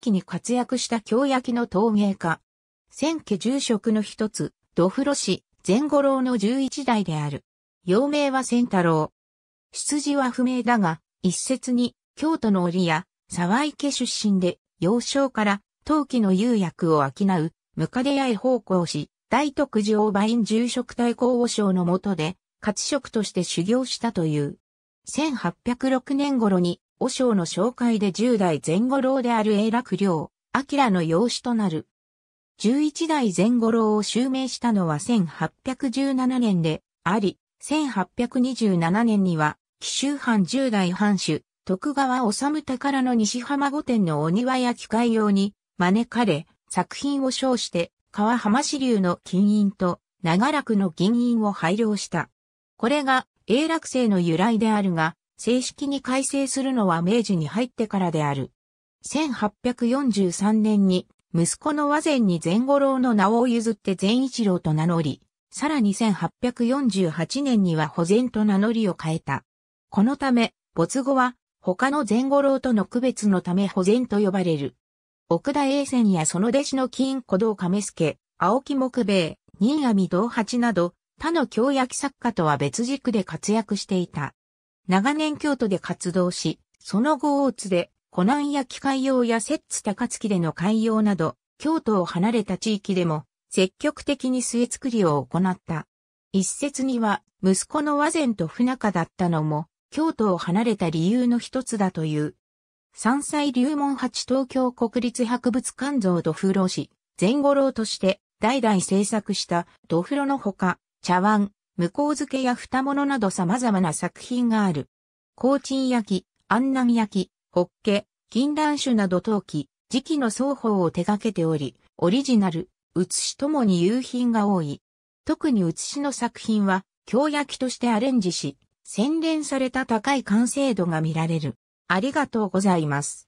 期に活躍した京焼の陶芸家。千家住職の一つ、土風呂氏、前五郎の十一代である。幼名は千太郎。出自は不明だが、一説に、京都の折や、沢池出身で、幼少から、陶器の釉薬を商う、カデ屋へ奉公し、大徳寺大梅院住職大公和尚の下で、活職として修行したという。1806年頃に和尚の紹介で10代前後郎である永楽領、明の養子となる。11代前後郎を襲名したのは1817年であり、1827年には、紀州藩10代藩主、徳川治宝の西浜御殿のお庭や機械用に招かれ、作品を称して、川浜支流の金印と長楽の銀印を配慮した。これが永楽星の由来であるが、正式に改正するのは明治に入ってからである。1843年に、息子の和前に前五郎の名を譲って前一郎と名乗り、さらに1848年には保全と名乗りを変えた。このため、没後は他の前五郎との区別のため保全と呼ばれる。奥田栄泉やその弟子の金古道亀助、青木木兵衛、新網道八など、他の京焼作家とは別軸で活躍していた。長年京都で活動し、その後大津で、湖南機海洋や摂津高槻での海洋など、京都を離れた地域でも、積極的に末作りを行った。一説には、息子の和善と不仲だったのも、京都を離れた理由の一つだという。山菜流門八東京国立博物館像土風呂市、前五郎として、代々制作した土風呂のほか、茶碗、向こう漬けや双物など様々な作品がある。高鎮焼き、安南焼き、ホッケ、金蘭酒など陶器、時期の双方を手掛けており、オリジナル、写しともに夕品が多い。特に写しの作品は、京焼きとしてアレンジし、洗練された高い完成度が見られる。ありがとうございます。